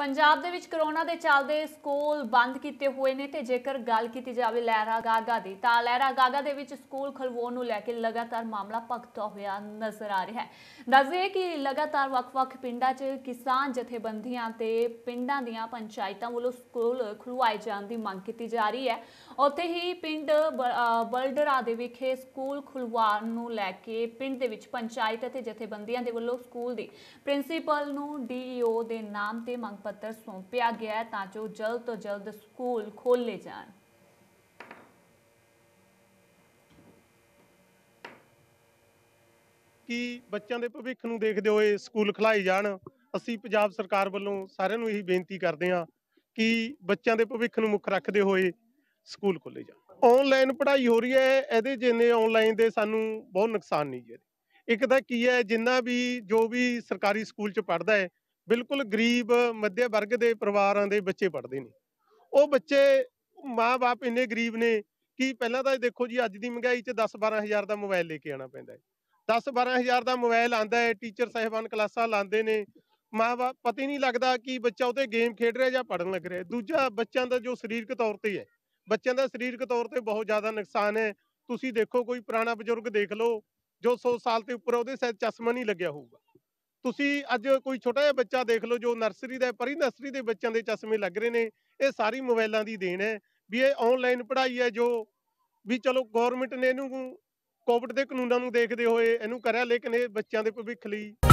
ਪੰਜਾਬ ਦੇ ਵਿੱਚ ਕਰੋਨਾ ਦੇ ਚੱਲਦੇ ਸਕੂਲ ਬੰਦ ਕੀਤੇ ਹੋਏ ਨੇ ਤੇ ਜੇਕਰ ਗੱਲ ਕੀਤੀ ਜਾਵੇ ਲਹਿਰਾ ਗਾਗਾ ਦੀ ਤਾਂ ਲਹਿਰਾ ਗਾਗਾ ਦੇ ਵਿੱਚ ਸਕੂਲ ਖਲਵੋਣ ਨੂੰ ਲੈ ਕੇ ਲਗਾਤਾਰ ਮਾਮਲਾ ਪਕਤਾ ਹੋਇਆ ਨਜ਼ਰ ਆ ਰਿਹਾ ਹੈ ਦੱਸਦੇ ਕਿ ਲਗਾਤਾਰ ਵੱਖ-ਵੱਖ ਪਿੰਡਾਂ 'ਚ ਕਿਸਾਨ ਜਥੇਬੰਦੀਆਂ ਤੇ ਪਿੰਡਾਂ ਦੀਆਂ ਪੰਚਾਇਤਾਂ ਵੱਲੋਂ ਸਕੂਲ ਖੁਲਵਾਏ ਜਾਣ ਦੀ ਮੰਗ ਕੀਤੀ ਜਾ ਰਹੀ ਹੈ ਉੱਥੇ ਹੀ ਪਿੰਡ ਬਲਡਰਾ ਦੇ ਵਿਖੇ ਸਕੂਲ ਖੁਲਵਾਉਣ ਨੂੰ ਲੈ ਕੇ ਪਿੰਡ ਦੇ ਵਿੱਚ ਪੰਚਾਇਤ ਅਤੇ ਜਥੇਬੰਦੀਆਂ ਦੇ ਵੱਲੋਂ ਸਕੂਲ ਦੀ ਪ੍ਰਿੰਸੀਪਲ ਨੂੰ ਡੀਈਓ ਦੇ ਨਾਮ ਤੇ ਮੰਗ ਪੱਤਰ ਸੌਂਪਿਆ ਗਿਆ ਤਾਂ ਜੋ ਜਲਦ ਤੋਂ ਜਲਦ ਸਕੂਲ ਖੋਲ੍ਹੇ ਜਾਣ ਕਿ ਬੱਚਿਆਂ ਦੇ ਭਵਿੱਖ ਨੂੰ ਦੇਖਦੇ ਹੋਏ ਸਕੂਲ ਖੁਲਾਏ ਜਾਣ ਅਸੀਂ ਪੰਜਾਬ ਸਰਕਾਰ ਵੱਲੋਂ ਸਾਰਿਆਂ ਨੂੰ ਇਹੀ ਬੇਨਤੀ ਕਰਦੇ ਹਾਂ ਕਿ ਬੱਚਿਆਂ ਦੇ ਭਵਿੱਖ ਨੂੰ ਮੁੱਖ ਰੱਖਦੇ ਹੋਏ ਸਕੂਲ ਖੋਲੇ ਜਾਣ ਆਨਲਾਈਨ ਪੜ੍ਹਾਈ ਹੋ ਰਹੀ ਹੈ ਇਹਦੇ ਜਿੰਨੇ ਆਨਲਾਈਨ ਦੇ ਸਾਨੂੰ ਬਹੁਤ ਨੁਕਸਾਨ ਨਹੀਂ ਜੇ ਇੱਕ ਤਾਂ ਕੀ ਹੈ ਜਿੰਨਾ ਵੀ ਜੋ ਵੀ ਸਰਕਾਰੀ ਸਕੂਲ 'ਚ ਪੜਦਾ ਹੈ ਬਿਲਕੁਲ ਗਰੀਬ ਮੱਧ ਵਰਗ ਦੇ ਪਰਿਵਾਰਾਂ ਦੇ ਬੱਚੇ ਪੜ੍ਹਦੇ ਨੇ ਉਹ ਬੱਚੇ ਮਾਪੇ ਇੰਨੇ ਗਰੀਬ ਨੇ ਕਿ ਪਹਿਲਾਂ ਤਾਂ ਦੇਖੋ ਜੀ ਅੱਜ ਦੀ ਮਹਿੰਗਾਈ 'ਚ 10-12000 ਦਾ ਮੋਬਾਈਲ ਲੈ ਕੇ ਆਣਾ ਪੈਂਦਾ ਹੈ 10-12000 ਦਾ ਮੋਬਾਈਲ ਆਂਦਾ ਹੈ ਟੀਚਰ ਸਾਹਿਬਾਨ ਕਲਾਸਾਂ ਲਾਂਦੇ ਨੇ ਮਾਪੇ ਪਤਾ ਨਹੀਂ ਲੱਗਦਾ ਕਿ ਬੱਚਾ ਉਹਤੇ ਗੇਮ ਖੇਡ ਰਿਹਾ ਜਾਂ ਪੜਨ ਲੱਗ ਰਿਹਾ ਦੂਜਾ ਬੱਚਿਆਂ ਦਾ ਜੋ ਸਰੀਰਕ ਤੌਰ ਤੇ ਹੈ ਬੱਚਿਆਂ ਦਾ ਸਰੀਰਕ ਤੌਰ ਤੇ ਬਹੁਤ ਜ਼ਿਆਦਾ ਨੁਕਸਾਨ ਹੈ ਤੁਸੀਂ ਦੇਖੋ ਕੋਈ ਪੁਰਾਣਾ ਬਜ਼ੁਰਗ ਦੇਖ ਲਓ ਜੋ 100 ਸਾਲ ਤੇ ਉੱਪਰ ਉਹਦੇ ਸਿਰ ਚਸ਼ਮਾ ਨਹੀਂ ਲੱਗਿਆ ਹੋਊਗਾ ਤੁਸੀਂ ਅੱਜ ਕੋਈ ਛੋਟਾ ਜਿਹਾ ਬੱਚਾ ਦੇਖ ਲਓ ਜੋ ਨਰਸਰੀ ਦਾ ਪਰੀ ਨਰਸਰੀ ਦੇ ਬੱਚਿਆਂ ਦੇ ਚਸ਼ਮੇ ਲੱਗ ਰਹੇ ਨੇ ਇਹ ਸਾਰੀ ਮੋਬਾਈਲਾਂ ਦੀ ਦੇਣ ਹੈ ਵੀ ਇਹ ਆਨਲਾਈਨ ਪੜ੍ਹਾਈ ਹੈ ਜੋ ਵੀ ਚਲੋ ਗਵਰਨਮੈਂਟ ਨੇ ਇਹਨੂੰ ਕੋਵਿਡ ਦੇ ਕਾਨੂੰਨਾਂ ਨੂੰ ਦੇਖਦੇ ਹੋਏ ਇਹਨੂੰ ਕਰਿਆ ਲੇਕਿਨ ਇਹ ਬੱਚਿਆਂ ਦੇ ਭਵਿੱਖ ਲਈ